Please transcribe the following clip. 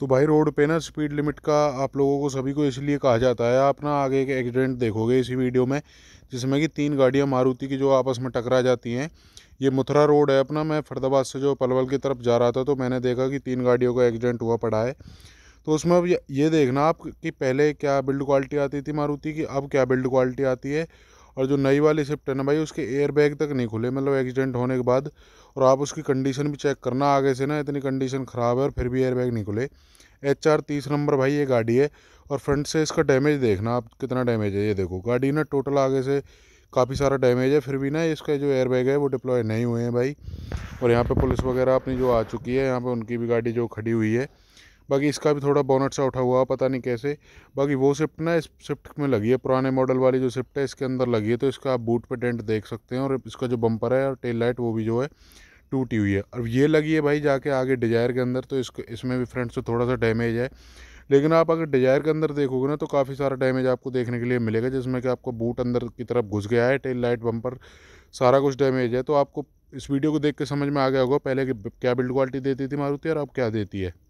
तो भाई रोड पे ना स्पीड लिमिट का आप लोगों को सभी को इसलिए कहा जाता है आप ना आगे एक एक्सीडेंट देखोगे इसी वीडियो में जिसमें कि तीन गाड़ियां मारुति की जो आपस में टकरा जाती हैं ये मथुरा रोड है अपना मैं फरदाबाद से जो पलवल की तरफ जा रहा था तो मैंने देखा कि तीन गाड़ियों का एक्सीडेंट हुआ पड़ा है तो उसमें अब ये देखना आप कि पहले क्या बिल्ड क्वालिटी आती थी मारुति की अब क्या बिल्ड क्वालिटी आती है और जो नई वाली शिफ्ट है ना भाई उसके एयर बैग तक नहीं खुले मतलब एक्सीडेंट होने के बाद और आप उसकी कंडीशन भी चेक करना आगे से ना इतनी कंडीशन ख़राब है और फिर भी एयर बैग नहीं खुले एच आर तीस नंबर भाई ये गाड़ी है और फ्रंट से इसका डैमेज देखना आप कितना डैमेज है ये देखो गाड़ी ना टोटल आगे से काफ़ी सारा डैमेज है फिर भी ना इसका जो एयर बैग है वो डिप्लॉय नहीं हुए हैं भाई और यहाँ पर पुलिस वगैरह अपनी जो आ चुकी है यहाँ पर उनकी भी गाड़ी जो खड़ी हुई है बाकी इसका भी थोड़ा बोनट सा उठा हुआ पता नहीं कैसे बाकी वो शिफ्ट ना इस शिफ्ट में लगी है पुराने मॉडल वाली जो शिफ्ट है इसके अंदर लगी है तो इसका आप बूट पे डेंट देख सकते हैं और इसका जो बम्पर है और टेल लाइट वो भी जो है टूटी हुई है और ये लगी है भाई जाके आगे डिजायर के अंदर तो इसको इसमें भी फ्रंट से थोड़ा सा डैमेज है लेकिन आप अगर डिजायर के अंदर देखोगे ना तो काफ़ी सारा डैमेज आपको देखने के लिए मिलेगा जिसमें कि आपको बूट अंदर की तरफ घुस गया है टेल लाइट बम्पर सारा कुछ डैमेज है तो आपको इस वीडियो को देख के समझ में आ गया होगा पहले कि क्या बिल्ड क्वालिटी देती थी मारुति और अब क्या देती है